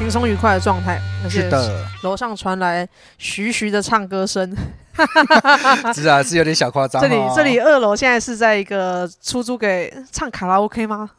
轻松愉快的状态，是的。楼上传来徐徐的唱歌声，是啊，是有点小夸张。这里，这里二楼现在是在一个出租给唱卡拉 OK 吗？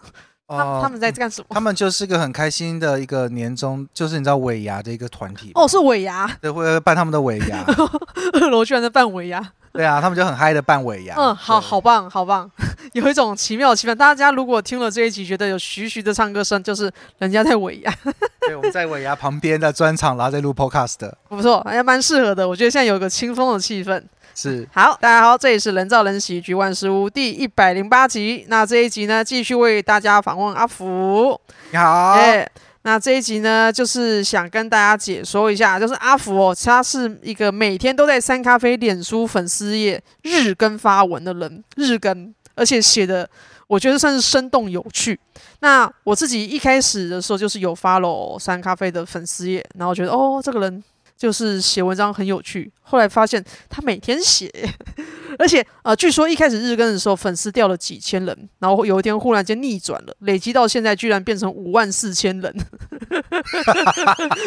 他们在干什么？他们就是个很开心的一个年终，就是你知道尾牙的一个团体。哦，是尾牙，对，会办他们的尾牙。罗居然在办尾牙，对啊，他们就很嗨的办尾牙。嗯，好，好棒，好棒，有一种奇妙的气氛。大家如果听了这一集，觉得有徐徐的唱歌声，就是人家在尾牙。对，我们在尾牙旁边的专场，然后在录 podcast 不错，还蛮适合的。我觉得现在有个清风的气氛。是好，大家好，这里是《人造人喜剧万事屋》第一百零八集。那这一集呢，继续为大家访问阿福。你好。哎，那这一集呢，就是想跟大家解说一下，就是阿福哦，他是一个每天都在三咖啡脸书粉丝页日更发文的人，日更，而且写的我觉得算是生动有趣。那我自己一开始的时候就是有发 w 三咖啡的粉丝页，然后觉得哦，这个人。就是写文章很有趣，后来发现他每天写，而且呃，据说一开始日更的时候粉丝掉了几千人，然后有一天忽然间逆转了，累积到现在居然变成五万四千人，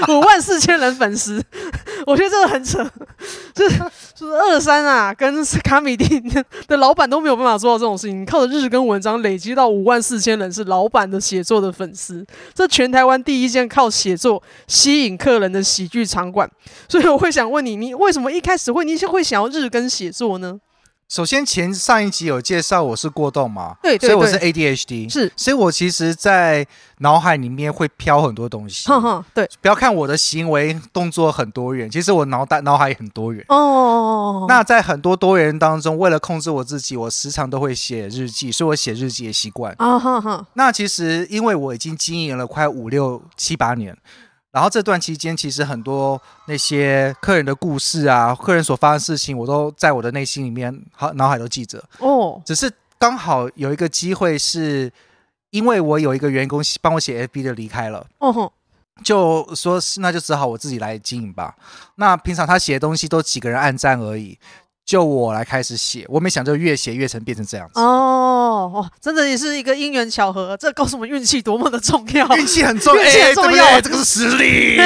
五万四千人粉丝，我觉得这个很扯。这。不是二三啊，跟卡米蒂的老板都没有办法做到这种事情。靠日更文章累积到五万四千人，是老板的写作的粉丝。这全台湾第一间靠写作吸引客人的喜剧场馆。所以我会想问你，你为什么一开始会你会想要日更写作呢？首先，前上一集有介绍我是过动嘛，对，所以我是 ADHD，是，所以我其实在脑海里面会飘很多东西，哼哼，对，不要看我的行为动作很多元，其实我脑袋脑海也很多元，哦哦哦，那在很多多元当中，为了控制我自己，我时常都会写日记，是我写日记的习惯，啊哼哼，那其实因为我已经经营了快五六七八年。然后这段期间，其实很多那些客人的故事啊，客人所发生事情，我都在我的内心里面、好脑海都记着。哦，只是刚好有一个机会，是因为我有一个员工帮我写 FB 的离开了。哦就说是，那就只好我自己来经营吧。那平常他写的东西都几个人按赞而已。就我来开始写，我没想就越写越成变成这样子哦，真的也是一个因缘巧合，这告诉我们运气多么的重要。运气很重要，运气很重哎，这个是实力，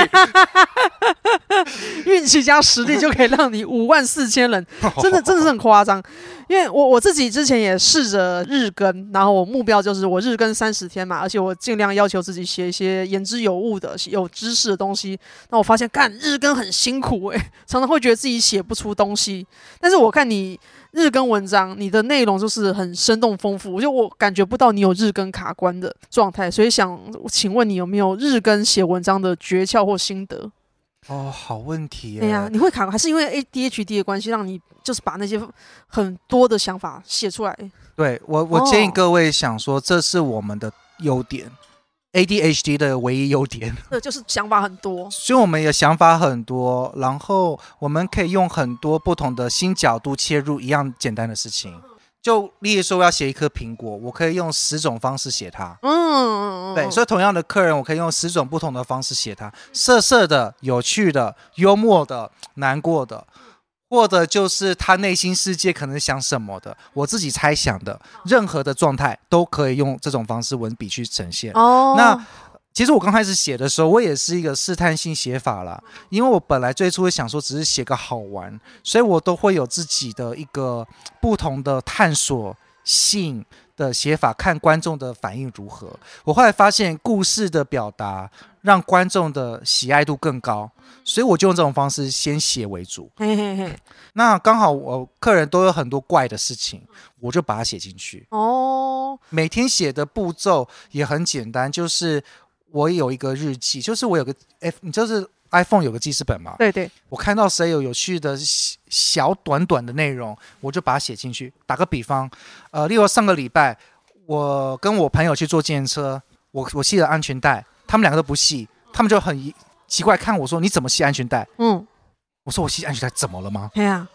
运气加实力就可以让你 五万四千人，真的真的是很夸张。因为我我自己之前也试着日更，然后我目标就是我日更三十天嘛，而且我尽量要求自己写一些言之有物的、有知识的东西。那我发现，干日更很辛苦，哎，常常会觉得自己写不出东西。但是我看你日更文章，你的内容就是很生动丰富，我就我感觉不到你有日更卡关的状态，所以想请问你有没有日更写文章的诀窍或心得？哦，好问题。哎呀，你会卡还是因为 ADHD 的关系，让你就是把那些很多的想法写出来？对我，我建议各位想说，这是我们的优点。ADHD 的唯一优点，那 就是想法很多。所以我们也想法很多，然后我们可以用很多不同的新角度切入一样简单的事情。就例如说，我要写一颗苹果，我可以用十种方式写它。嗯，对。所以同样的客人，我可以用十种不同的方式写它：，色色的、有趣的、幽默的、难过的。或者就是他内心世界可能想什么的，我自己猜想的，任何的状态都可以用这种方式文笔去呈现。哦，那其实我刚开始写的时候，我也是一个试探性写法了，因为我本来最初会想说只是写个好玩，所以我都会有自己的一个不同的探索。信的写法，看观众的反应如何。我后来发现，故事的表达让观众的喜爱度更高，所以我就用这种方式先写为主。嘿嘿嘿。那刚好我客人都有很多怪的事情，我就把它写进去。哦。每天写的步骤也很简单，就是我有一个日记，就是我有个哎，你就是 iPhone 有个记事本嘛。对对。我看到谁有有趣的。小短短的内容，我就把它写进去。打个比方，呃，例如上个礼拜我跟我朋友去坐健身车，我我系了安全带，他们两个都不系，他们就很奇怪看我说：“你怎么系安全带？”嗯，我说：“我系安全带怎么了吗？”对啊，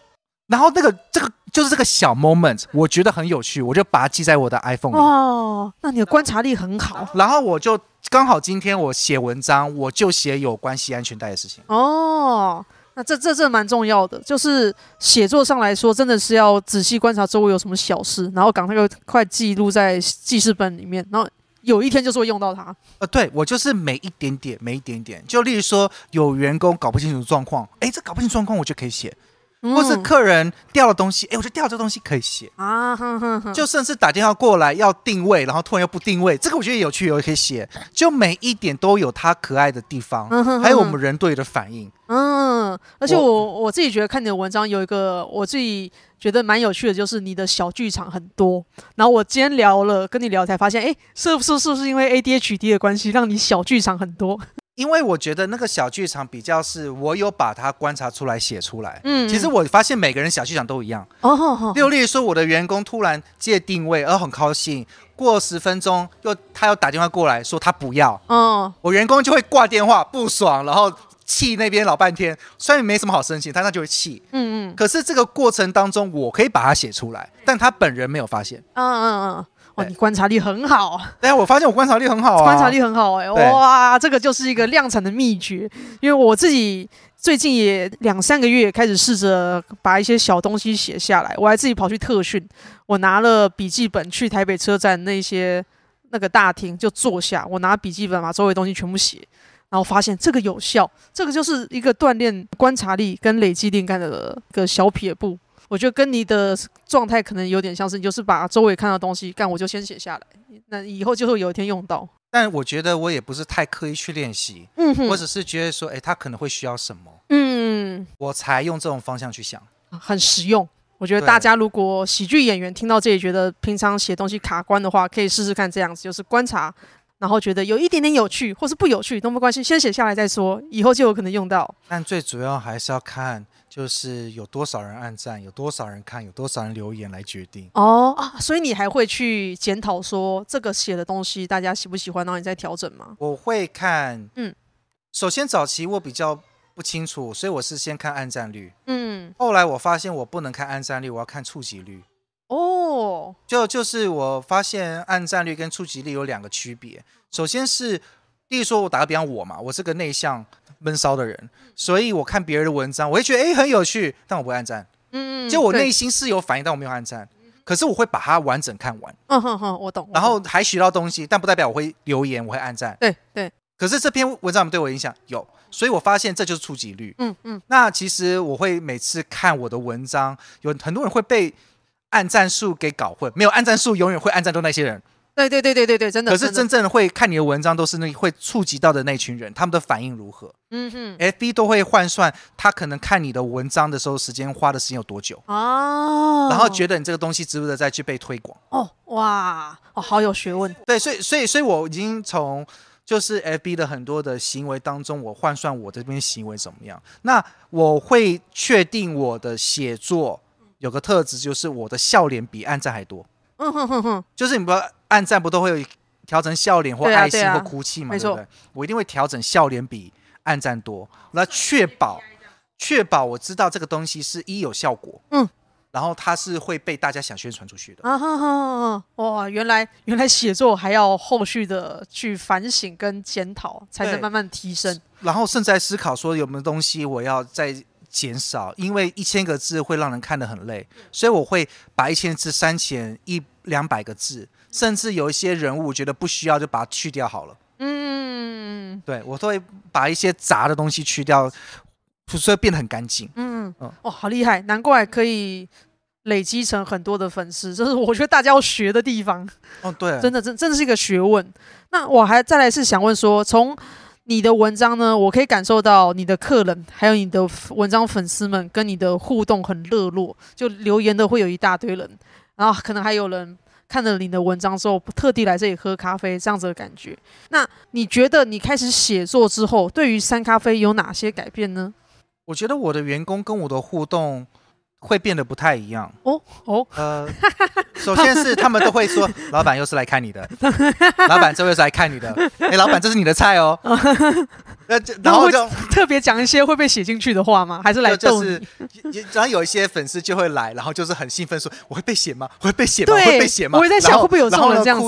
然后那个这个就是这个小 moment，我觉得很有趣，我就把它记在我的 iPhone 里。哦，那你的观察力很好。然后我就刚好今天我写文章，我就写有关系安全带的事情。哦。那这这这蛮重要的，就是写作上来说，真的是要仔细观察周围有什么小事，然后赶快又快记录在记事本里面，然后有一天就是会用到它。呃，对我就是每一点点，每一点点，就例如说有员工搞不清楚状况，哎，这搞不清状况，我就可以写；或是客人掉了东西，哎，我觉得掉这东西可以写啊。就甚至打电话过来要定位，然后突然又不定位，这个我觉得有趣，也可以写。就每一点都有它可爱的地方，还有我们人对的反应。而且我我自己觉得看你的文章有一个我自己觉得蛮有趣的，就是你的小剧场很多。然后我今天聊了跟你聊才发现，哎，是不是是不是因为 ADHD 的关系让你小剧场很多？因为我觉得那个小剧场比较是，我有把它观察出来写出来。嗯，其实我发现每个人小剧场都一样。哦，例如说我的员工突然借定位而很高兴，过十分钟又他又打电话过来说他不要。嗯，我员工就会挂电话不爽，然后。气那边老半天，虽然没什么好生气，他那就会气。嗯嗯。可是这个过程当中，我可以把它写出来，但他本人没有发现。嗯嗯嗯。哇，你观察力很好。哎，我发现我观察力很好啊。观察力很好哎，哇，这个就是一个量产的秘诀。因为我自己最近也两三个月开始试着把一些小东西写下来，我还自己跑去特训，我拿了笔记本去台北车站那些那个大厅就坐下，我拿笔记本把周围东西全部写。然后发现这个有效，这个就是一个锻炼观察力跟累积灵感的个小撇步。我觉得跟你的状态可能有点相似，你就是把周围看到东西干，我就先写下来，那以后就会有一天用到。但我觉得我也不是太刻意去练习，嗯哼，我只是觉得说，哎，他可能会需要什么，嗯，我才用这种方向去想，很实用。我觉得大家如果喜剧演员听到这里，觉得平常写东西卡关的话，可以试试看这样子，就是观察。然后觉得有一点点有趣，或是不有趣都没关系，先写下来再说，以后就有可能用到。但最主要还是要看，就是有多少人按赞，有多少人看，有多少人留言来决定。哦啊，所以你还会去检讨说这个写的东西大家喜不喜欢，然后你再调整吗？我会看，嗯，首先早期我比较不清楚，所以我是先看按赞率，嗯，后来我发现我不能看按赞率，我要看触及率。哦，就就是我发现按赞率跟触及率有两个区别。首先是，例如说我打个比方，我嘛，我是个内向闷骚的人，所以我看别人的文章，我会觉得哎很有趣，但我不会按赞。嗯嗯，就我内心是有反应，但我没有按赞。可是我会把它完整看完。嗯哼哼，我懂。然后还学到东西，但不代表我会留言，我会按赞。对对。可是这篇文章对我影响有，所以我发现这就是触及率。嗯嗯。那其实我会每次看我的文章，有很多人会被。按战术给搞混，没有按战术永远会按战都那些人。对对对对对对，真的。可是真正会看你的文章都是那会触及到的那群人，他们的反应如何？嗯哼。FB 都会换算他可能看你的文章的时候，时间花的时间有多久？哦。然后觉得你这个东西值不值得再去被推广？哦，哇，哦，好有学问。对，所以所以所以我已经从就是 FB 的很多的行为当中，我换算我这边行为怎么样？那我会确定我的写作。有个特质就是我的笑脸比暗赞还多，嗯哼哼哼，就是你不暗赞不都会调成笑脸或爱心或哭泣吗？不对？我一定会调整笑脸比暗赞多，来确保确保我知道这个东西是一有效果，嗯，然后它是会被大家想宣传出去的。啊哈哈，哇，原来原来写作还要后续的去反省跟检讨，才能慢慢提升。然后至在思考说有没有东西我要再。减少，因为一千个字会让人看得很累，所以我会把一千字删减一两百个字，甚至有一些人物我觉得不需要，就把它去掉好了。嗯，对我都会把一些杂的东西去掉，所以变得很干净。嗯，哦，好厉害，难怪可以累积成很多的粉丝，这是我觉得大家要学的地方。哦，对，真的，真真的是一个学问。那我还再来是想问说，从你的文章呢？我可以感受到你的客人，还有你的文章粉丝们跟你的互动很热络，就留言的会有一大堆人，然后可能还有人看了你的文章之后，特地来这里喝咖啡这样子的感觉。那你觉得你开始写作之后，对于三咖啡有哪些改变呢？我觉得我的员工跟我的互动。会变得不太一样哦哦，呃，首先是他们都会说，老板又是来看你的，老板这位是来看你的，哎，老板这是你的菜哦，呃，然后就特别讲一些会被写进去的话吗？还是来就是，然后有一些粉丝就会来，然后就是很兴奋说，我会被写吗？我会被写吗？我会被写吗？然后故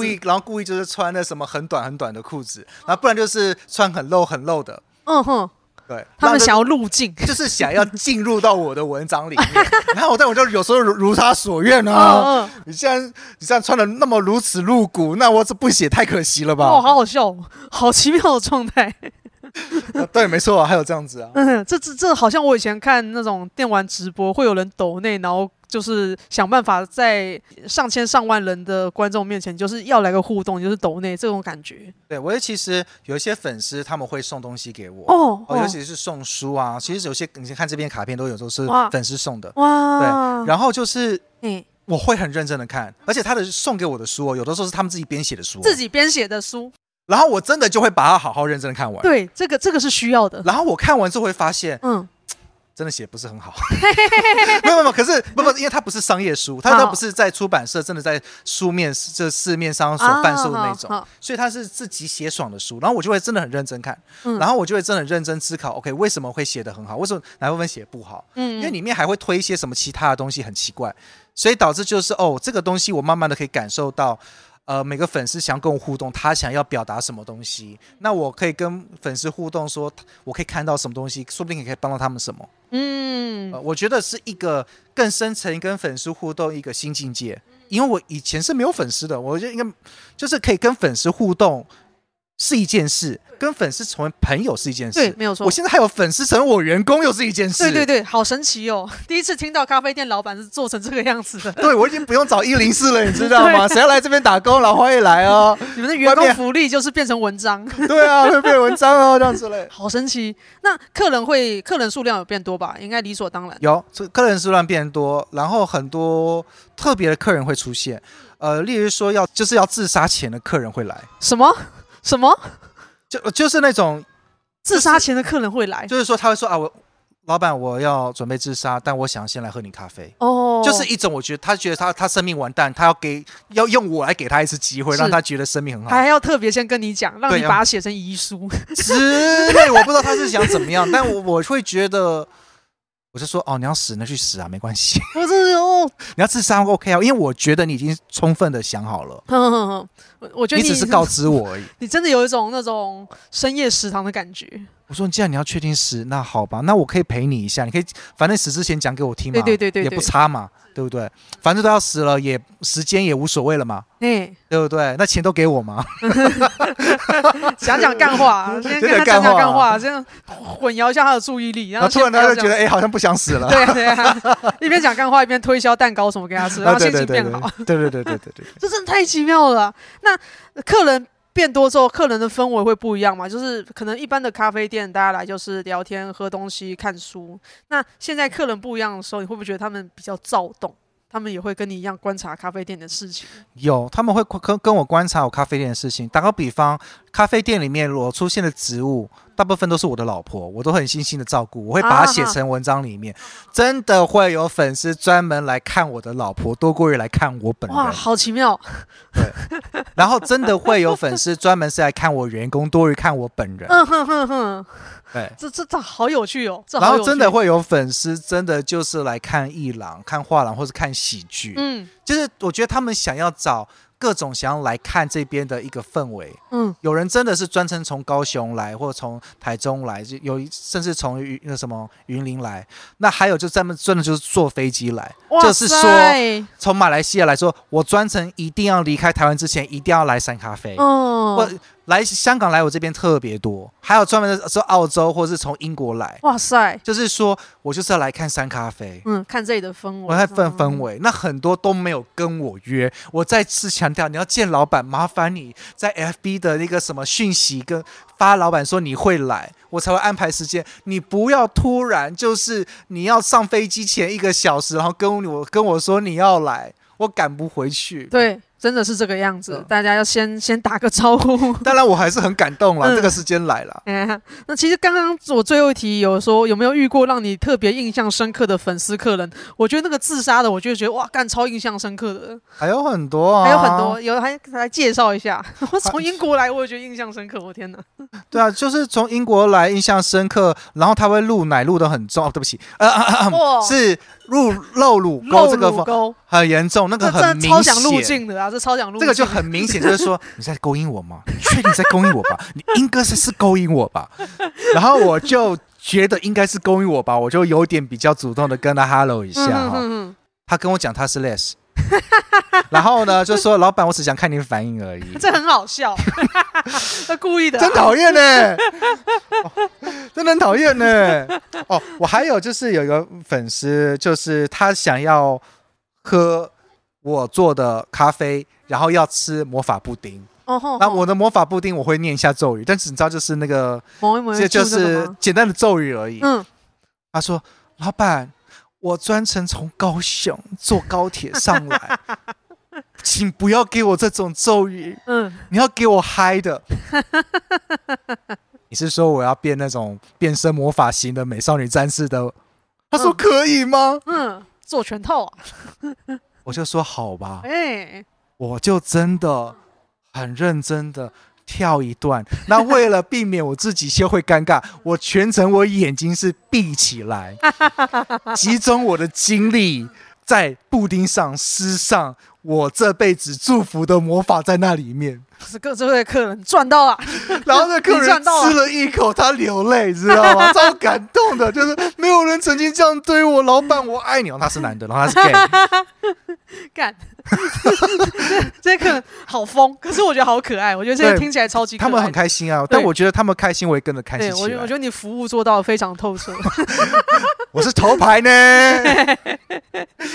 意，然后故意就是穿那什么很短很短的裤子，然后不然就是穿很露很露的，嗯哼。对，他们想要入境，就是想要进入到我的文章里面。然后我在我就有时候如如他所愿啊。你既然你这样穿的那么如此露骨，那我这不写太可惜了吧？哦，好好笑，好奇妙的状态。对，没错，还有这样子啊。嗯，这这这好像我以前看那种电玩直播，会有人抖内，然后。就是想办法在上千上万人的观众面前，就是要来个互动，就是抖内这种感觉。对，我也其实有一些粉丝他们会送东西给我，哦，尤其是送书啊。其实有些你看这边卡片都有，都是粉丝送的。哇。对，然后就是，嗯，我会很认真的看，而且他的送给我的书，哦，有的时候是他们自己编写的书，自己编写的书。然后我真的就会把它好好认真的看完。对，这个这个是需要的。然后我看完之后会发现，嗯。真的写不是很好，没有没有，可是不不，因为它不是商业书，它都不是在出版社，真的在书面这市面上所贩售的那种，所以它是自己写爽的书，然后我就会真的很认真看，然后我就会真的很认真思考，OK，为什么会写的很好，为什么哪部分写不好？嗯，因为里面还会推一些什么其他的东西，很奇怪，所以导致就是哦，这个东西我慢慢的可以感受到。呃，每个粉丝想跟我互动，他想要表达什么东西？那我可以跟粉丝互动，说我可以看到什么东西，说不定也可以帮到他们什么。嗯，我觉得是一个更深层跟粉丝互动一个新境界，因为我以前是没有粉丝的，我觉得应该就是可以跟粉丝互动。是一件事，跟粉丝成为朋友是一件事，对，没有错。我现在还有粉丝成为我员工又是一件事，对对对，好神奇哦！第一次听到咖啡店老板是做成这个样子的。对，我已经不用找一零四了，你知道吗？谁要来这边打工，老欢迎来哦。你们的员工福利就是变成文章，对啊，会变文章啊，这样子嘞，好神奇。那客人会，客人数量有变多吧？应该理所当然。有，客人数量变多，然后很多特别的客人会出现，呃，例如说要就是要自杀前的客人会来什么？什么？就就是那种自杀前的客人会来，就是说他会说啊，我老板我要准备自杀，但我想先来喝你咖啡。哦，就是一种我觉得他觉得他他生命完蛋，他要给要用我来给他一次机会，让他觉得生命很好，还要特别先跟你讲，让你把它写成遗书。对，我不知道他是想怎么样，但我我会觉得，我就说哦，你要死那去死啊，没关系。不是哦，你要自杀 OK 啊，因为我觉得你已经充分的想好了。我觉得你只是告知我而已。你真的有一种那种深夜食堂的感觉。我说，既然你要确定死，那好吧，那我可以陪你一下。你可以反正死之前讲给我听嘛，对对对对，也不差嘛，对不对？反正都要死了，也时间也无所谓了嘛，哎，对不对？那钱都给我嘛。讲讲干话，先跟他讲讲干话，这样混淆一下他的注意力，然后突然他就觉得哎，好像不想死了。对对，一边讲干话一边推销蛋糕什么给他吃，让心情变好。对对对对对对，这真的太奇妙了。那。客人变多之后，客人的氛围会不一样嘛？就是可能一般的咖啡店，大家来就是聊天、喝东西、看书。那现在客人不一样的时候，你会不会觉得他们比较躁动？他们也会跟你一样观察咖啡店的事情？有，他们会跟跟我观察我咖啡店的事情。打个比方。咖啡店里面裸出现的植物，大部分都是我的老婆，我都很细心的照顾，我会把它写成文章里面，真的会有粉丝专门来看我的老婆多过于来看我本人，哇，好奇妙，对，然后真的会有粉丝专门是来看我员工多于看我本人，嗯哼哼哼，对，这这好有趣哦，然后真的会有粉丝真的就是来看艺廊、看画廊或是看喜剧，嗯，就是我觉得他们想要找。各种想要来看这边的一个氛围，嗯，有人真的是专程从高雄来，或从台中来，就有甚至从云那什么云林来。那还有就专门真的就是坐飞机来，就是说从马来西亚来说，我专程一定要离开台湾之前，一定要来三咖啡。哦。来香港来我这边特别多，还有专门的是澳洲或者是从英国来。哇塞，就是说我就是要来看山咖啡，嗯，看这里的氛围，看氛氛围。那很多都没有跟我约。我再次强调，你要见老板，麻烦你在 FB 的那个什么讯息跟发老板说你会来，我才会安排时间。你不要突然，就是你要上飞机前一个小时，然后跟我跟我说你要来，我赶不回去。对。真的是这个样子，大家要先先打个招呼。当然我还是很感动了，这个时间来了。那其实刚刚我最后一题有说有没有遇过让你特别印象深刻的粉丝客人？我觉得那个自杀的，我就觉得哇，干超印象深刻的。还有很多，啊，还有很多，有还来介绍一下。我从英国来，我也觉得印象深刻。我天哪！对啊，就是从英国来印象深刻，然后他会录奶，录的很重。对不起，是。露露乳沟这个沟很严重，那个很超想入境的啊，这超想入境。这个就很明显，就是说 你在勾引我吗？你确定在勾引我吧？你应该是是勾引我吧？然后我就觉得应该是勾引我吧，我就有点比较主动的跟他 hello 一下，他跟我讲他是 less。然后呢，就说老板，我只想看你的反应而已。这很好笑，他故意的。真讨厌呢，真的很讨厌呢。哦，我还有就是有一个粉丝，就是他想要喝我做的咖啡，然后要吃魔法布丁。哦那我的魔法布丁，我会念一下咒语，但是你知道，就是那个，这就是简单的咒语而已。嗯。他说，老板。我专程从高雄坐高铁上来，请不要给我这种咒语。嗯，你要给我嗨的。你是说我要变那种变身魔法型的美少女战士的？他说可以吗？嗯，做全套啊。我就说好吧。哎，我就真的很认真的。跳一段，那为了避免我自己先会尴尬，我全程我眼睛是闭起来，集中我的精力在布丁上、丝上。我这辈子祝福的魔法在那里面，是各这位客人赚到了，然后那客人吃了一口，他流泪，知道吗？超感动的，就是没有人曾经这样对我。老板，我爱你他是男的，然后他是 gay，干，这 y 这好疯，可是我觉得好可爱。我觉得这些听起来超级。他们很开心啊，但我觉得他们开心，我也跟着开心。我得，我觉得你服务做到非常透彻。我是头牌呢，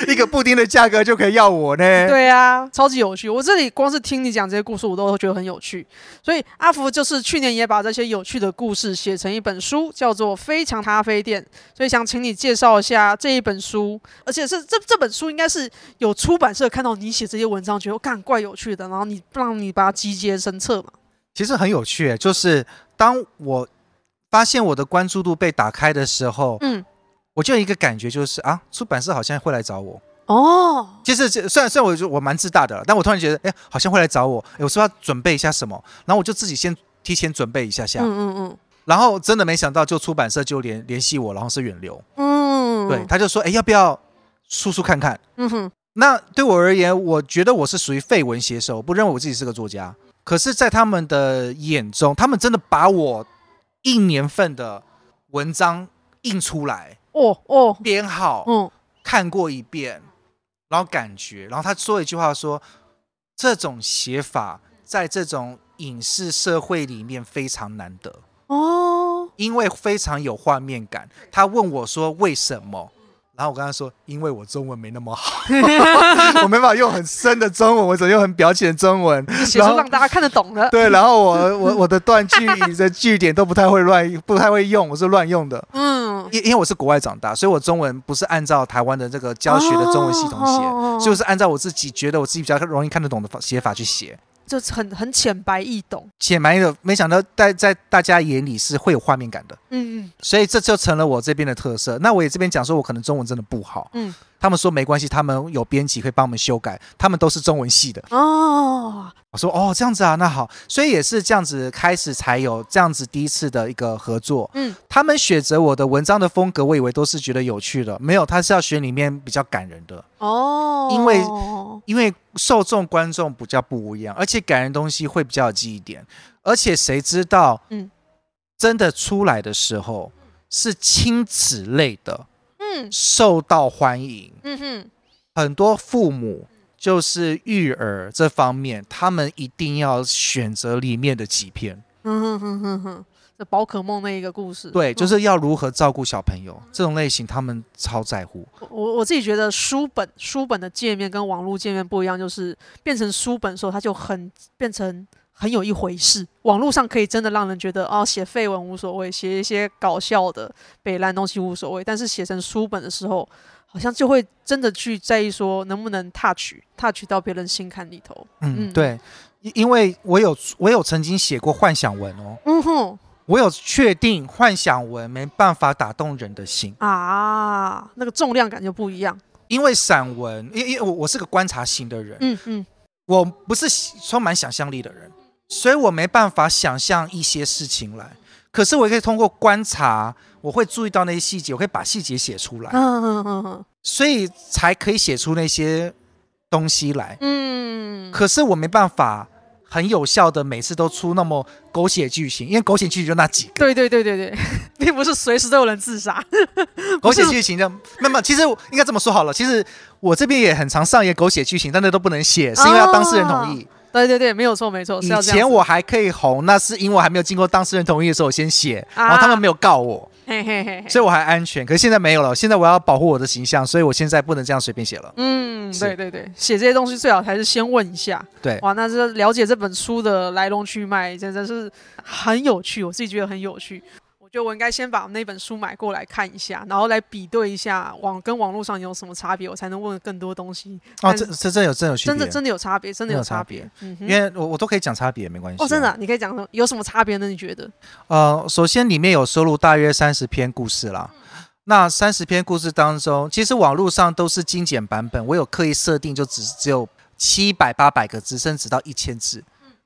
一个布丁的价格就可以要我呢？对啊，超级有趣。我这里光是听你讲这些故事，我都觉得很有趣。所以阿福就是去年也把这些有趣的故事写成一本书，叫做《非常咖啡店》。所以想请你介绍一下这一本书，而且是这这本书应该是有出版社看到你写这些文章，觉得看怪有趣的，然后你让你把它集结成册嘛？其实很有趣，就是当我发现我的关注度被打开的时候，嗯。我就有一个感觉就是啊，出版社好像会来找我哦，就是虽然虽然我就我蛮自大的，但我突然觉得哎，好像会来找我，我说要准备一下什么，然后我就自己先提前准备一下下，嗯嗯嗯，然后真的没想到，就出版社就连联系我，然后是远流，嗯，对，他就说哎，要不要输出看看，嗯哼，那对我而言，我觉得我是属于废文写手，不认为我自己是个作家，可是在他们的眼中，他们真的把我一年份的文章印出来。哦哦，编号嗯，看过一遍，然后感觉，然后他说一句话说，这种写法在这种影视社会里面非常难得哦，因为非常有画面感。他问我说为什么，然后我跟他说，因为我中文没那么好，我没法用很深的中文，或者用很表浅的中文，然后让大家看得懂了。对，然后我我 我的断句的句点都不太会乱，不太会用，我是乱用的，嗯。因因为我是国外长大，所以我中文不是按照台湾的这个教学的中文系统写，所以是按照我自己觉得我自己比较容易看得懂的写法去写，就很很浅白易懂，浅白的没想到在在大家眼里是会有画面感的，嗯嗯，所以这就成了我这边的特色。那我也这边讲说，我可能中文真的不好，嗯。他们说没关系，他们有编辑可以帮我们修改，他们都是中文系的哦。我说哦这样子啊，那好，所以也是这样子开始才有这样子第一次的一个合作。嗯，他们选择我的文章的风格，我以为都是觉得有趣的，没有，他是要选里面比较感人的哦，因为因为受众观众比较不一样，而且感人东西会比较有记忆点，而且谁知道嗯，真的出来的时候是亲子类的。受到欢迎，嗯哼，很多父母就是育儿这方面，他们一定要选择里面的几篇，嗯哼哼哼哼，这宝可梦那一个故事，对，就是要如何照顾小朋友这种类型，他们超在乎。我我自己觉得书本书本的界面跟网络界面不一样，就是变成书本的时候，它就很变成。很有一回事，网络上可以真的让人觉得哦，写废文无所谓，写一些搞笑的、北烂东西无所谓。但是写成书本的时候，好像就会真的去在意说能不能 touch touch 到别人心坎里头。嗯，对，因为我有我有曾经写过幻想文哦，嗯哼，我有确定幻想文没办法打动人的心啊，那个重量感就不一样。因为散文，因因为我我是个观察型的人，嗯嗯，我不是充满想象力的人。所以我没办法想象一些事情来，可是我可以通过观察，我会注意到那些细节，我可以把细节写出来，嗯嗯嗯嗯，所以才可以写出那些东西来，嗯。可是我没办法很有效的每次都出那么狗血剧情，因为狗血剧情就那几个，对对对对对，并不是随时都有人自杀，狗血剧情的。没有，其实应该这么说好了，其实我这边也很常上演狗血剧情，但那都不能写，是因为要当事人同意。对对对，没有错，没错。以前我还可以红，那是因为我还没有经过当事人同意的时候，我先写，然后他们没有告我，嘿嘿嘿，所以我还安全。可是现在没有了，现在我要保护我的形象，所以我现在不能这样随便写了。嗯，对对对，写这些东西最好还是先问一下。对，哇，那是了解这本书的来龙去脉，真的是很有趣，我自己觉得很有趣。觉得我应该先把那本书买过来看一下，然后来比对一下网跟网络上有什么差别，我才能问更多东西。哦，这这这有这有区别，真的真的有差别，真的有差别。因为我我都可以讲差别，没关系。哦，真的，你可以讲什么？有什么差别呢？你觉得？呃，首先里面有收录大约三十篇故事啦。那三十篇故事当中，其实网络上都是精简版本。我有刻意设定，就只只有七百、八百个字，甚至到一千字，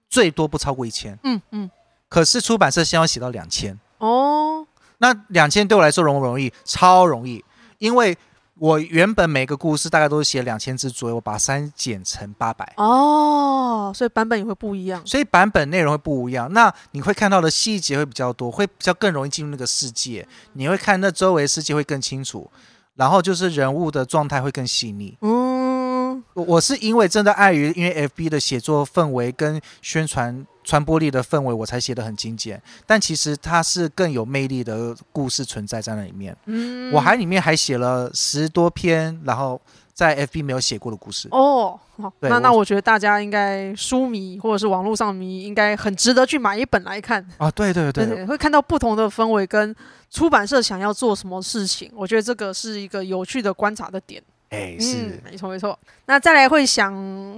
最多不超过一千。嗯嗯。可是出版社先要写到两千。哦，那两千对我来说容不容易？超容易，因为我原本每个故事大概都是写两千字左右，我把三减成八百。哦，所以版本也会不一样，所以版本内容会不一样。那你会看到的细节会比较多，会比较更容易进入那个世界。你会看那周围世界会更清楚，然后就是人物的状态会更细腻。嗯，我我是因为真的碍于因为 FB 的写作氛围跟宣传。传播力的氛围，我才写的很精简。但其实它是更有魅力的故事存在在那里面。嗯，我还里面还写了十多篇，然后在 FB 没有写过的故事。哦，好，那那我觉得大家应该书迷或者是网络上迷应该很值得去买一本来看啊。对对对，会看到不同的氛围跟出版社想要做什么事情。我觉得这个是一个有趣的观察的点。哎，是，没错没错。那再来会想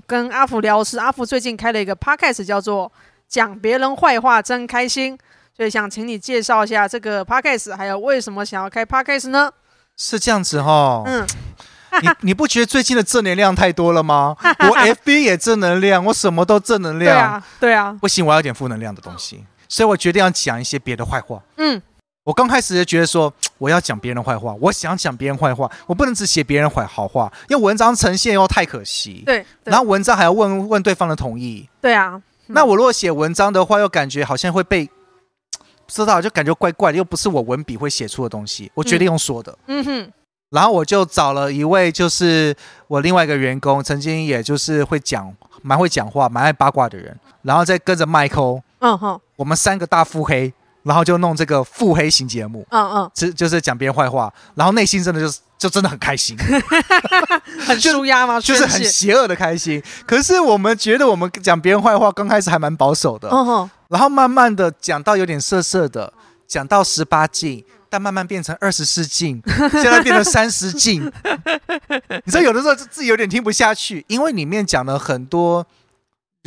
跟阿福聊是阿福最近开了一个 Podcast 叫做。讲别人坏话真开心，所以想请你介绍一下这个 podcast，还有为什么想要开 podcast 呢？是这样子哈，嗯，你你不觉得最近的正能量太多了吗？我 FB 也正能量，我什么都正能量，对啊，对啊，不行，我要点负能量的东西，所以我决定要讲一些别的坏话。嗯，我刚开始就觉得说我要讲别人坏话，我想讲别人坏话，我不能只写别人坏好话，因为文章呈现又太可惜。对，然后文章还要问问对方的同意。对啊。那我如果写文章的话，又感觉好像会被知道，就感觉怪怪的，又不是我文笔会写出的东西。我决定用说的，嗯哼。然后我就找了一位，就是我另外一个员工，曾经也就是会讲，蛮会讲话，蛮爱八卦的人。然后再跟着麦克，嗯哼，我们三个大腹黑。然后就弄这个腹黑型节目，嗯嗯，就就是讲别人坏话，然后内心真的就是就真的很开心，很舒压吗？就是很邪恶的开心。可是我们觉得我们讲别人坏话，刚开始还蛮保守的，嗯然后慢慢的讲到有点涩涩的，讲到十八禁，但慢慢变成二十四禁，现在变成三十禁，你知道有的时候自己有点听不下去，因为里面讲了很多。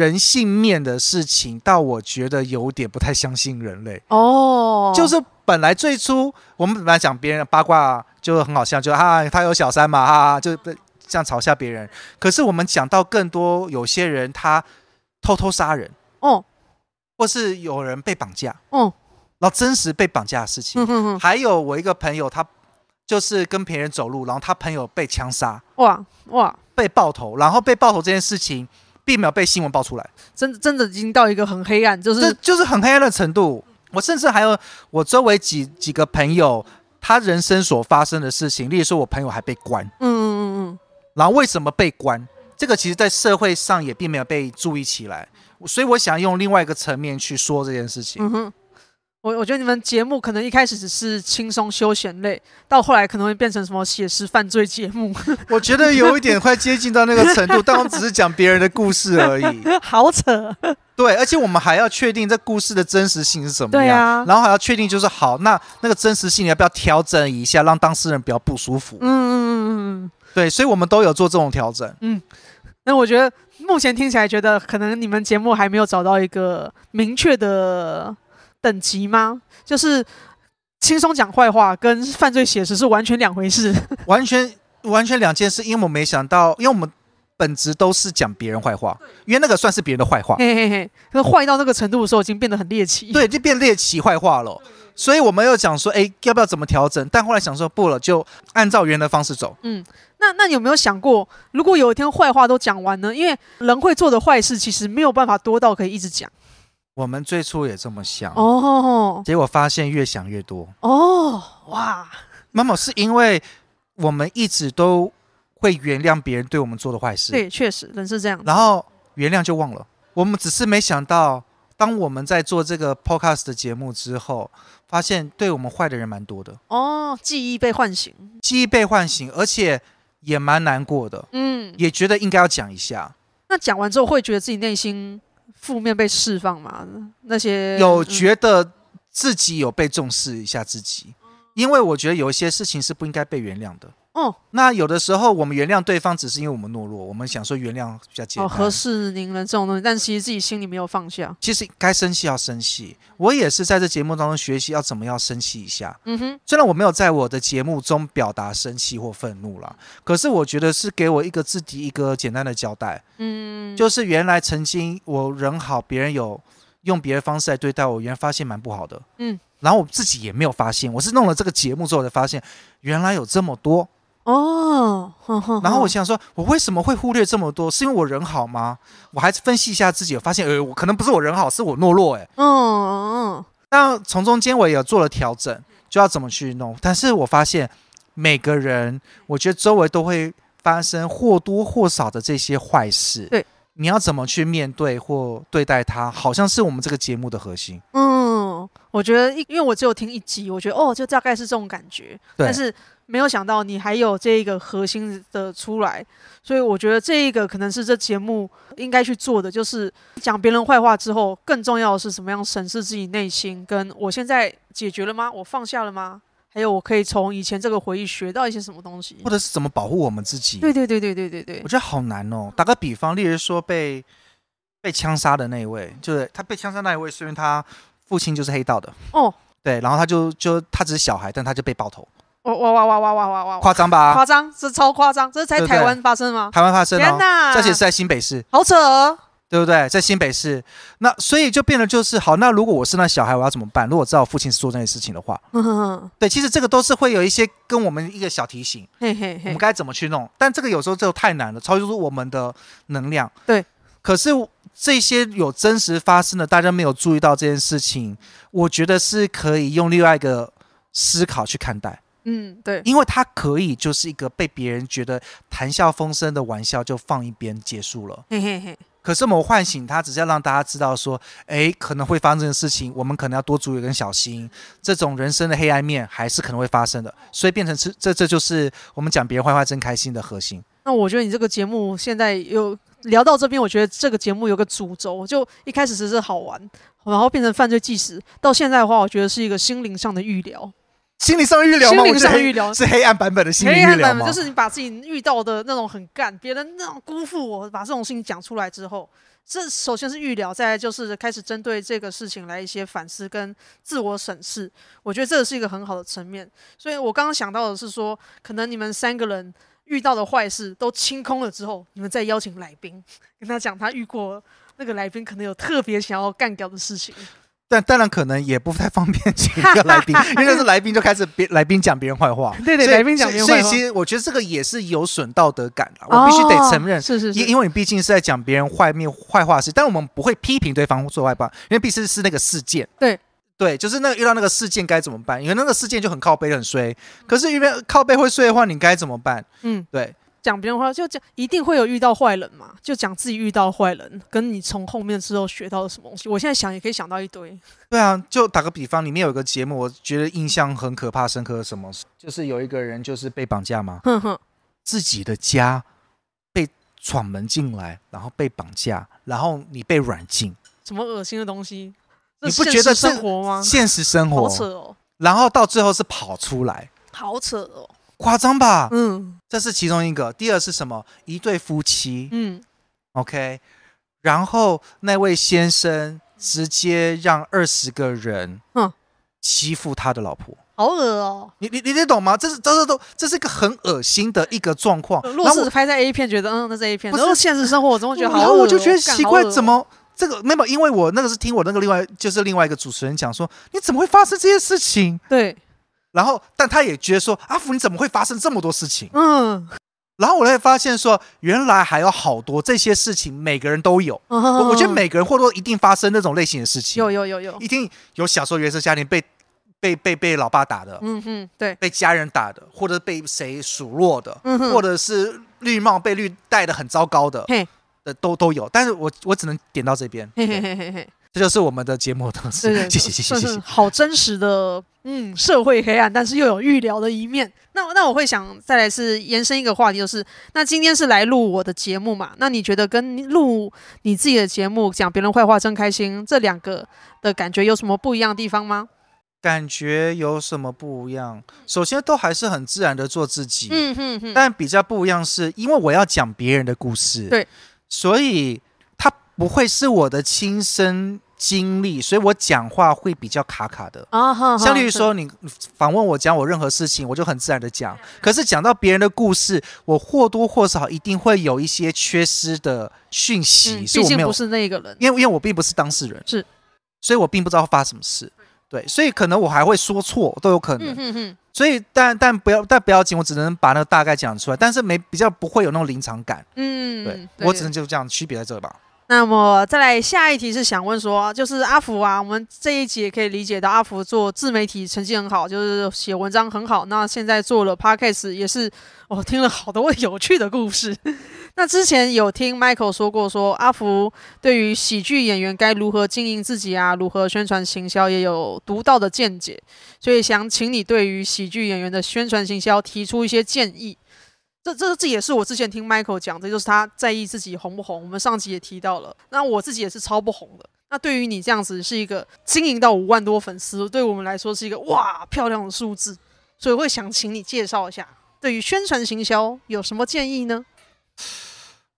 人性面的事情，到我觉得有点不太相信人类哦。就是本来最初我们本来讲别人的八卦就很好笑，就啊他有小三嘛啊，就这样嘲笑别人。可是我们讲到更多有些人他偷偷杀人哦，或是有人被绑架哦，然后真实被绑架的事情。还有我一个朋友，他就是跟别人走路，然后他朋友被枪杀，哇哇被爆头，然后被爆头这件事情。并没有被新闻爆出来，真真的已经到一个很黑暗，就是就是很黑暗的程度。我甚至还有我周围几几个朋友，他人生所发生的事情，例如说，我朋友还被关，嗯嗯嗯嗯，然后为什么被关？这个其实在社会上也并没有被注意起来，所以我想用另外一个层面去说这件事情。我我觉得你们节目可能一开始只是轻松休闲类，到后来可能会变成什么写实犯罪节目。我觉得有一点快接近到那个程度，但我们只是讲别人的故事而已，好扯。对，而且我们还要确定这故事的真实性是什么样，然后还要确定就是好，那那个真实性你要不要调整一下，让当事人比较不舒服？嗯嗯嗯嗯嗯，对，所以我们都有做这种调整。嗯，那我觉得目前听起来，觉得可能你们节目还没有找到一个明确的。等级吗？就是轻松讲坏话跟犯罪写实是完全两回事，完全完全两件事。因为我们没想到，因为我们本质都是讲别人坏话，因为那个算是别人的坏话。嘿嘿嘿，那坏到那个程度的时候，已经变得很猎奇，对，就变猎奇坏话了。所以我们有讲说，哎，要不要怎么调整？但后来想说不了，就按照原来的方式走。嗯，那那你有没有想过，如果有一天坏话都讲完呢？因为人会做的坏事，其实没有办法多到可以一直讲。我们最初也这么想哦，结果发现越想越多哦，哇！妈妈是因为我们一直都会原谅别人对我们做的坏事，对，确实人是这样。然后原谅就忘了，我们只是没想到，当我们在做这个 podcast 的节目之后，发现对我们坏的人蛮多的哦。记忆被唤醒，记忆被唤醒，而且也蛮难过的，嗯，也觉得应该要讲一下。那讲完之后会觉得自己内心。负面被释放嘛？那些有觉得自己有被重视一下自己。因为我觉得有一些事情是不应该被原谅的。哦，那有的时候我们原谅对方，只是因为我们懦弱，我们想说原谅比较简单，合适您人这种东西，但其实自己心里没有放下。其实该生气要生气，我也是在这节目当中学习要怎么样生气一下。嗯哼，虽然我没有在我的节目中表达生气或愤怒了，可是我觉得是给我一个自己一个简单的交代。嗯，就是原来曾经我人好，别人有用别的方式来对待我，原来发现蛮不好的。嗯。然后我自己也没有发现，我是弄了这个节目之后才发现，原来有这么多哦。然后我想说，我为什么会忽略这么多？是因为我人好吗？我还是分析一下自己，发现呃，我可能不是我人好，是我懦弱。哎，嗯嗯嗯。那从中间我也做了调整，就要怎么去弄。但是我发现每个人，我觉得周围都会发生或多或少的这些坏事。对，你要怎么去面对或对待它，好像是我们这个节目的核心。嗯。我觉得一，因为我只有听一集，我觉得哦，就大概是这种感觉。但是没有想到你还有这一个核心的出来，所以我觉得这一个可能是这节目应该去做的，就是讲别人坏话之后，更重要的是怎么样审视自己内心，跟我现在解决了吗？我放下了吗？还有我可以从以前这个回忆学到一些什么东西，或者是怎么保护我们自己？对对对对对对对。我觉得好难哦。打个比方，例如说被被枪杀的那一位，就是他被枪杀那一位是因为他。父亲就是黑道的哦，对，然后他就就他只是小孩，但他就被爆头。哇哇哇哇哇哇哇夸张吧？夸张，是超夸张，这是在台湾发生的吗？台湾发生的，而且是在新北市，好扯，对不对？在新北市，那所以就变得就是好，那如果我是那小孩，我要怎么办？如果我知道父亲是做这些事情的话，对，其实这个都是会有一些跟我们一个小提醒，我们该怎么去弄？但这个有时候就太难了，超出我们的能量，对。可是这些有真实发生的，大家没有注意到这件事情，我觉得是可以用另外一个思考去看待。嗯，对，因为他可以就是一个被别人觉得谈笑风生的玩笑，就放一边结束了。嘿嘿嘿。可是我们唤醒他，只是要让大家知道说，哎，可能会发生的事情，我们可能要多注意跟小心。这种人生的黑暗面还是可能会发生的，所以变成是这这就是我们讲别人坏话真开心的核心。那我觉得你这个节目现在又。聊到这边，我觉得这个节目有个主轴，就一开始只是好玩，然后变成犯罪纪实，到现在的话，我觉得是一个心灵上的预疗。心灵上预疗吗？心灵上预疗是黑暗版本的心灵预版吗？就是你把自己遇到的那种很干别人那种辜负我，把这种事情讲出来之后，这首先是预聊，再来就是开始针对这个事情来一些反思跟自我审视。我觉得这是一个很好的层面。所以我刚刚想到的是说，可能你们三个人。遇到的坏事都清空了之后，你们再邀请来宾，跟他讲他遇过那个来宾可能有特别想要干掉的事情，但当然可能也不太方便请一个来宾，因为是来宾就开始别来宾讲别人坏话，对对，来宾讲别人坏话，所以其实我觉得这个也是有损道德感，我必须得承认，是是，因因为你毕竟是在讲别人坏面坏话事，但我们不会批评对方做坏吧，因为毕竟是那个事件，对。对，就是那个遇到那个事件该怎么办？因为那个事件就很靠背很衰，可是因为靠背会碎的话，你该怎么办？嗯，对，讲别人话就讲，一定会有遇到坏人嘛，就讲自己遇到坏人，跟你从后面之后学到了什么东西。我现在想也可以想到一堆。对啊，就打个比方，里面有一个节目，我觉得印象很可怕深刻，什么就是有一个人就是被绑架嘛，哼哼，自己的家被闯门进来，然后被绑架，然后你被软禁，什么恶心的东西。你不觉得生活吗？现实生活？好扯哦！然后到最后是跑出来，好扯哦，夸张吧？嗯，这是其中一个。第二是什么？一对夫妻，嗯，OK。然后那位先生直接让二十个人嗯欺负他的老婆，好恶哦！你你你得懂吗？这是这这都，这是一个很恶心的一个状况。如果是拍在 A 片，觉得嗯，那这一片。然后现实生活，我怎么觉得好恶？然后我就觉得奇怪，怎么？这个没有，因为我那个是听我那个另外就是另外一个主持人讲说，你怎么会发生这些事情？对。然后，但他也觉得说，阿福你怎么会发生这么多事情？嗯。然后我才发现说，原来还有好多这些事情，每个人都有。我我觉得每个人或多或少一定发生那种类型的事情。有有有有。一定有小时候原生家庭被被被被老爸打的。嗯嗯，对。被家人打的，或者被谁数落的，嗯哼，或者是绿帽被绿戴的很糟糕的。嘿。都都有，但是我我只能点到这边，嘿嘿嘿嘿嘿，这就是我们的节目特色。谢谢谢谢谢谢，好真实的嗯社会黑暗，但是又有预料的一面。那那我会想再来是延伸一个话题，就是那今天是来录我的节目嘛？那你觉得跟录你自己的节目讲别人坏话真开心，这两个的感觉有什么不一样的地方吗？感觉有什么不一样？首先都还是很自然的做自己，嗯哼哼。但比较不一样是因为我要讲别人的故事，对。所以，他不会是我的亲身经历，所以我讲话会比较卡卡的。啊哈，相当于说你访问我讲我任何事情，我就很自然的讲。可是讲到别人的故事，我或多或少一定会有一些缺失的讯息，毕竟不是那个人，因为因为我并不是当事人，是，所以我并不知道发什么事。对，所以可能我还会说错，都有可能。嗯哼所以，但但不要，但不要紧，我只能把那个大概讲出来，但是没比较不会有那种临场感。嗯，对，我只能就这样，区别在这吧。那么再来下一题是想问说，就是阿福啊，我们这一集也可以理解到阿福做自媒体成绩很好，就是写文章很好。那现在做了 podcast 也是，我听了好多有趣的故事。那之前有听 Michael 说过，说阿福对于喜剧演员该如何经营自己啊，如何宣传行销也有独到的见解。所以想请你对于喜剧演员的宣传行销提出一些建议。这，这这也是我之前听 Michael 讲，这就是他在意自己红不红。我们上集也提到了，那我自己也是超不红的。那对于你这样子是一个经营到五万多粉丝，对我们来说是一个哇漂亮的数字。所以会想请你介绍一下，对于宣传行销有什么建议呢？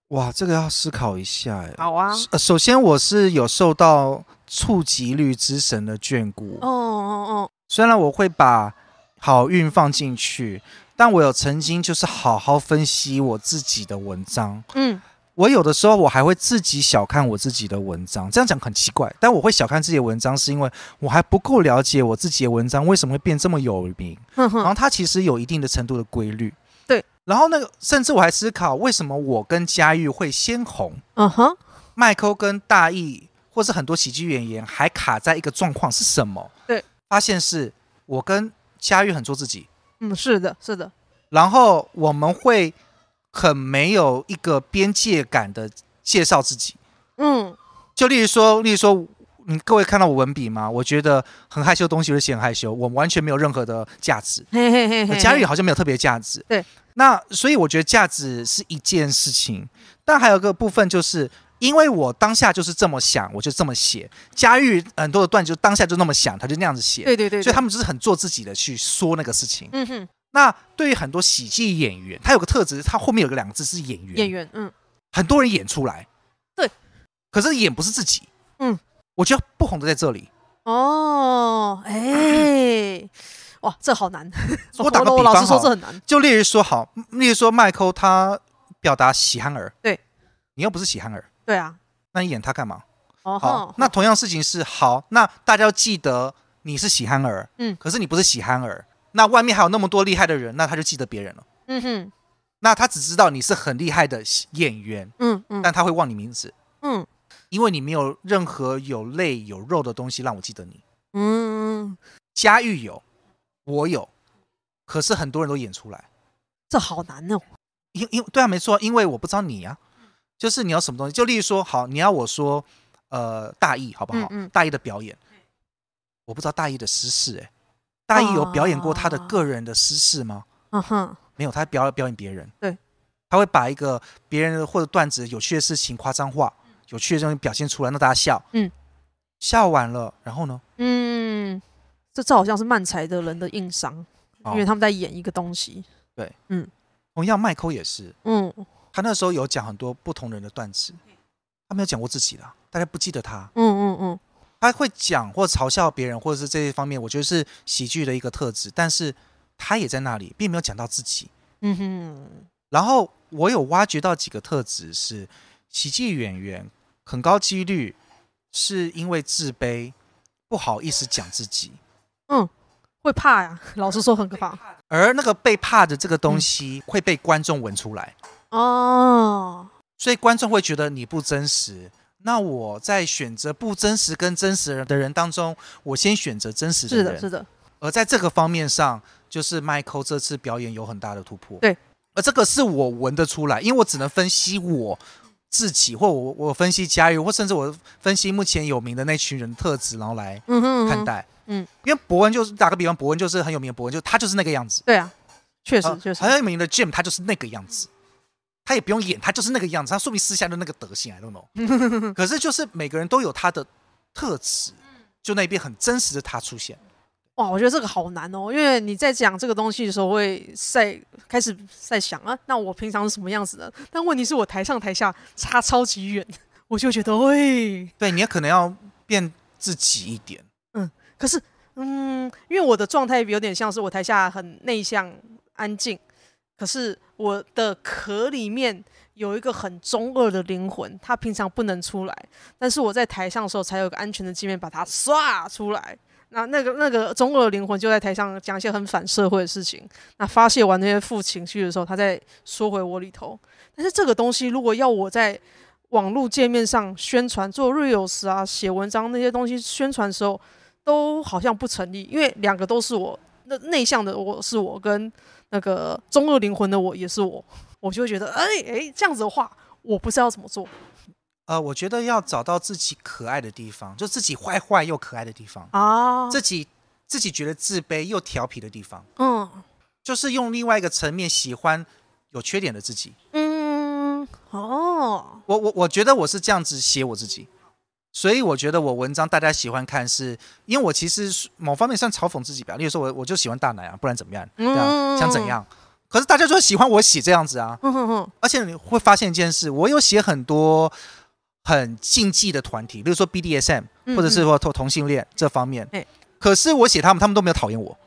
哇，这个要思考一下哎。好啊，首先我是有受到触及率之神的眷顾。哦哦哦，虽然我会把好运放进去。但我有曾经就是好好分析我自己的文章，嗯，我有的时候我还会自己小看我自己的文章，这样讲很奇怪，但我会小看自己的文章，是因为我还不够了解我自己的文章为什么会变这么有名，然后它其实有一定的程度的规律，对，然后那个甚至我还思考为什么我跟佳玉会先红，嗯哼，麦克跟大义，或是很多喜剧演员还卡在一个状况是什么？对，发现是我跟佳玉很做自己。嗯，是的，是的。然后我们会很没有一个边界感的介绍自己。嗯，就例如说，例如说，你各位看到我文笔吗？我觉得很害羞的东西会写很害羞，我完全没有任何的价值。嘿嘿嘿，嘉玉好像没有特别价值。对。那所以我觉得价值是一件事情，但还有个部分就是。因为我当下就是这么想，我就这么写。佳玉很多的段就当下就那么想，他就那样子写。对对对。所以他们就是很做自己的去说那个事情。嗯哼。那对于很多喜剧演员，他有个特质，他后面有个两个字是演员。演员，嗯。很多人演出来。对。可是演不是自己。嗯。我觉得不红的在这里。哦。哎。哇，这好难。我打个比方，老说这很难。就例如说，好，例如说麦克他表达喜憨儿。对。你又不是喜憨儿。对啊，那你演他干嘛？哦，好，那同样事情是好，那大家要记得你是喜憨儿，嗯，可是你不是喜憨儿，那外面还有那么多厉害的人，那他就记得别人了，嗯哼，那他只知道你是很厉害的演员，嗯嗯，但他会忘你名字，嗯，因为你没有任何有泪有肉的东西让我记得你，嗯佳玉有，我有，可是很多人都演出来，这好难哦，因因对啊，没错，因为我不知道你啊。就是你要什么东西，就例如说，好，你要我说，呃，大意好不好？大意的表演，我不知道大意的私事，哎，大意有表演过他的个人的私事吗？嗯哼，没有，他表表演别人，对，他会把一个别人或者段子、有趣的事情夸张化，有趣的东西表现出来，让大家笑。嗯，笑完了，然后呢？嗯，这这好像是漫才的人的硬伤，因为他们在演一个东西。对，嗯，同样麦克也是。嗯。他那时候有讲很多不同人的段子，他没有讲过自己的，大家不记得他。嗯嗯嗯，他会讲或嘲笑别人，或者是这些方面，我觉得是喜剧的一个特质。但是他也在那里，并没有讲到自己。嗯哼。然后我有挖掘到几个特质是，喜剧演员很高几率是因为自卑，不好意思讲自己。嗯，会怕呀，老实说很可怕。而那个被怕的这个东西会被观众闻出来。哦，所以观众会觉得你不真实。那我在选择不真实跟真实的人的人当中，我先选择真实的人。是的，是的。而在这个方面上，就是 Michael 这次表演有很大的突破。对。而这个是我闻得出来，因为我只能分析我自己，或我我分析嘉玉，或甚至我分析目前有名的那群人的特质，然后来看待。嗯嗯。因为博文就是打个比方，博文就是很有名的博文，就他就是那个样子。对啊，确实确实。好有名的 Jim，他就是那个样子。他也不用演，他就是那个样子，他说明私下就那个德性 know。可是就是每个人都有他的特质，就那一边很真实的他出现。哇，我觉得这个好难哦，因为你在讲这个东西的时候，会在开始在想啊，那我平常是什么样子的？但问题是我台上台下差超级远，我就觉得，喂，对你也可能要变自己一点。嗯，可是，嗯，因为我的状态有点像是我台下很内向、安静。可是我的壳里面有一个很中二的灵魂，他平常不能出来，但是我在台上的时候，才有个安全的界面把它刷出来。那那个那个中二的灵魂就在台上讲一些很反社会的事情。那发泄完那些负情绪的时候，他再缩回我里头。但是这个东西如果要我在网络界面上宣传、做 reels 啊、写文章那些东西宣传的时候，都好像不成立，因为两个都是我。那内向的我是我，跟那个中二灵魂的我也是我，我就会觉得，哎哎，这样子的话，我不知要怎么做？呃，我觉得要找到自己可爱的地方，就自己坏坏又可爱的地方。哦。自己自己觉得自卑又调皮的地方。嗯。就是用另外一个层面喜欢有缺点的自己。嗯。哦。我我我觉得我是这样子写我自己。所以我觉得我文章大家喜欢看，是因为我其实某方面算嘲讽自己吧。例如说，我我就喜欢大奶啊，不然怎么样？这样想怎样？可是大家说喜欢我写这样子啊。嗯而且你会发现一件事，我有写很多很禁忌的团体，例如说 BDSM，或者是说同同性恋这方面。可是我写他们，他们都没有讨厌我。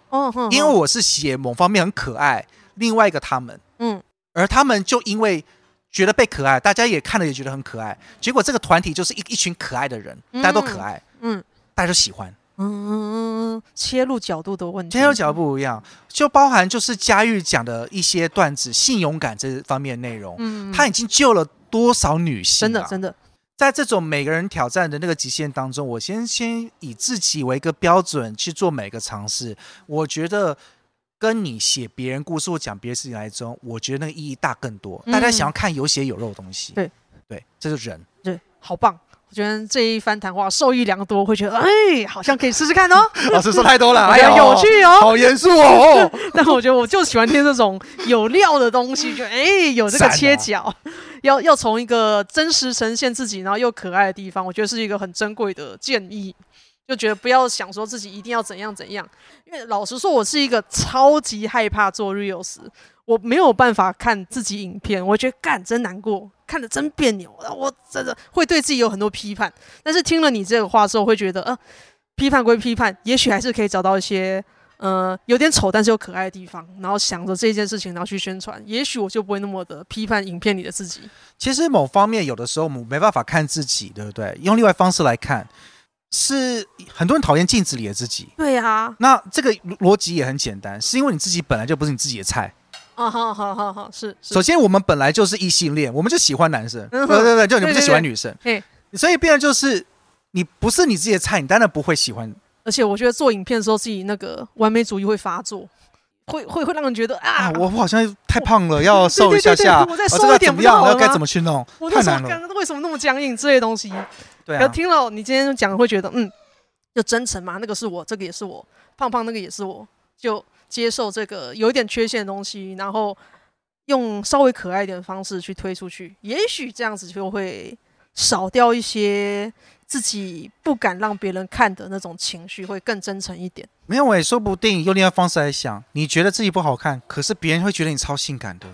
因为我是写某方面很可爱，另外一个他们，嗯。而他们就因为。觉得被可爱，大家也看了也觉得很可爱。结果这个团体就是一一群可爱的人，大家都可爱，嗯，大家都喜欢，嗯切入角度的问题，切入角度不一样，就包含就是嘉玉讲的一些段子、信用感这方面的内容，嗯，他已经救了多少女性？真的真的，在这种每个人挑战的那个极限当中，我先先以自己为一个标准去做每个尝试，我觉得。跟你写别人故事或讲别的事情来中，我觉得那个意义大更多。大家想要看有血有肉的东西，对对，这是人，对，好棒。我觉得这一番谈话受益良多，会觉得哎，好像可以试试看哦。老 师说太多了，哎呀，有趣哦，好严肃哦。但我觉得我就喜欢听这种有料的东西，就哎，有这个切角，要要从一个真实呈现自己，然后又可爱的地方，我觉得是一个很珍贵的建议。就觉得不要想说自己一定要怎样怎样，因为老实说，我是一个超级害怕做 real 时，我没有办法看自己影片，我觉得干真难过，看着真别扭，我真的会对自己有很多批判。但是听了你这个话之后，会觉得呃，批判归批判，也许还是可以找到一些呃有点丑但是又可爱的地方，然后想着这件事情，然后去宣传，也许我就不会那么的批判影片里的自己。其实某方面有的时候我们没办法看自己，对不对？用另外方式来看。是很多人讨厌镜子里的自己。对呀，那这个逻辑也很简单，是因为你自己本来就不是你自己的菜。啊好好好好，是。首先，我们本来就是异性恋，我们就喜欢男生。嗯，对对对，就你们就喜欢女生。所以变的就是你不是你自己的菜，你当然不会喜欢。而且我觉得做影片的时候，自己那个完美主义会发作。会会会让人觉得啊，我好像太胖了，要 瘦一下下，我再瘦点不要，我了该怎么去弄？太难了。为什么那么僵硬？这些东西，对啊。听了你今天讲，会觉得嗯，要真诚嘛。那个是我，这个也是我，胖胖那个也是我，就接受这个有一点缺陷的东西，然后用稍微可爱一点的方式去推出去，也许这样子就会。少掉一些自己不敢让别人看的那种情绪，会更真诚一点。没有诶，说不定用另外方式来想，你觉得自己不好看，可是别人会觉得你超性感的。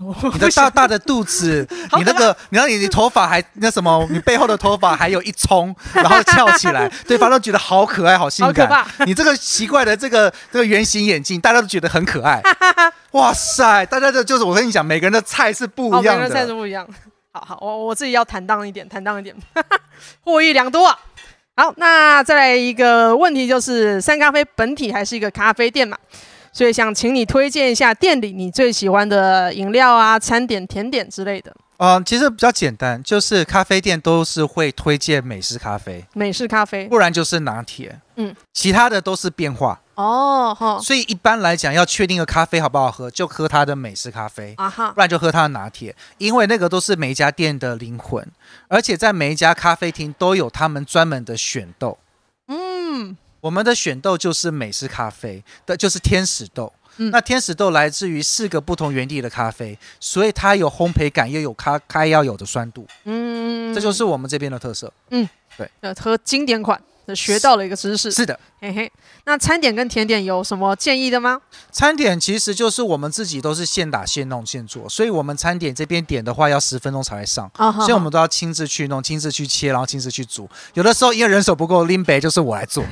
你的大大的肚子，你那个，你让你的头发还那什么，你背后的头发还有一冲，然后翘起来，对，方都觉得好可爱，好性感。你这个奇怪的这个这个圆形眼镜，大家都觉得很可爱。哇塞，大家这就是我跟你讲，每个人的菜是不一样的。的菜是不一样。好好，我我自己要坦荡一点，坦荡一点，获益良多。好，那再来一个问题，就是三咖啡本体还是一个咖啡店嘛？所以想请你推荐一下店里你最喜欢的饮料啊、餐点、甜点之类的。嗯，其实比较简单，就是咖啡店都是会推荐美式咖啡，美式咖啡，不然就是拿铁。嗯，其他的都是变化。哦，好，所以一般来讲，要确定个咖啡好不好喝，就喝它的美式咖啡啊，哈，不然就喝它的拿铁，因为那个都是每一家店的灵魂，而且在每一家咖啡厅都有他们专门的选豆。嗯，我们的选豆就是美式咖啡的，就是天使豆。那天使豆来自于四个不同原地的咖啡，所以它有烘焙感，又有咖咖要有的酸度。嗯，这就是我们这边的特色。嗯，对，要喝经典款。学到了一个知识，是的，嘿嘿。那餐点跟甜点有什么建议的吗？餐点其实就是我们自己都是现打、现弄、现做，所以我们餐点这边点的话要十分钟才会上，所以我们都要亲自去弄、亲自去切，然后亲自去煮。有的时候因为人手不够 l i m b 就是我来做，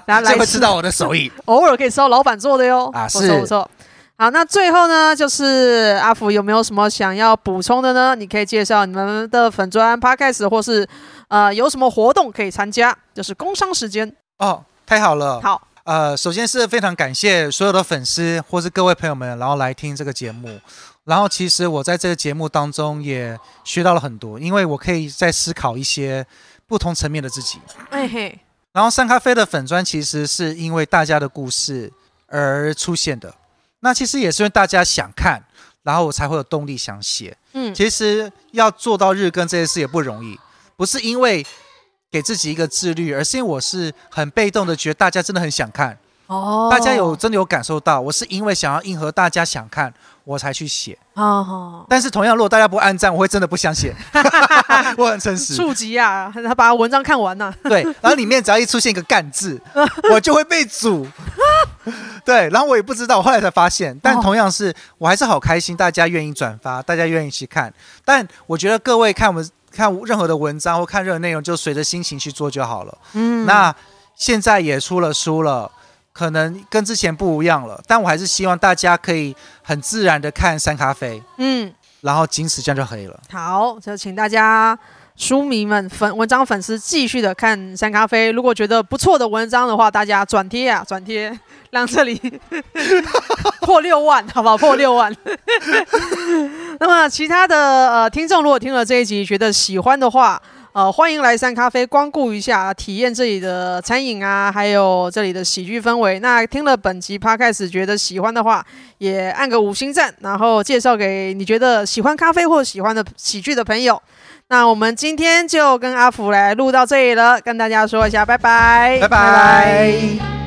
大家会吃到我的手艺，偶尔可以吃到老板做的哟。啊，是，不错，好。那最后呢，就是阿福有没有什么想要补充的呢？你可以介绍你们的粉砖 p a r k a s 或是。呃，有什么活动可以参加？就是工商时间哦，太好了。好，呃，首先是非常感谢所有的粉丝或是各位朋友们，然后来听这个节目。然后，其实我在这个节目当中也学到了很多，因为我可以在思考一些不同层面的自己。哎嘿。然后上咖啡的粉砖其实是因为大家的故事而出现的，那其实也是因为大家想看，然后我才会有动力想写。嗯，其实要做到日更这件事也不容易。不是因为给自己一个自律，而是因为我是很被动的，觉得大家真的很想看，哦，大家有真的有感受到，我是因为想要迎合大家想看，我才去写，哦，但是同样，如果大家不按赞，我会真的不想写，我很诚实。触及啊，他把文章看完呐，对，然后里面只要一出现一个“干”字，我就会被组，对，然后我也不知道，我后来才发现，但同样是，我还是好开心，大家愿意转发，大家愿意去看，但我觉得各位看我们。看任何的文章或看任何内容，就随着心情去做就好了。嗯，那现在也出了书了，可能跟之前不一样了，但我还是希望大家可以很自然的看三咖啡。嗯，然后仅此这样就可以了。好，就请大家书迷们、粉文章粉丝继续的看三咖啡。如果觉得不错的文章的话，大家转贴啊，转贴，让这里 破六万，好不好？破六万。那么其他的呃，听众如果听了这一集觉得喜欢的话，呃，欢迎来三咖啡光顾一下，体验这里的餐饮啊，还有这里的喜剧氛围。那听了本集 podcast 觉得喜欢的话，也按个五星赞，然后介绍给你觉得喜欢咖啡或喜欢的喜剧的朋友。那我们今天就跟阿福来录到这里了，跟大家说一下，拜拜，拜拜。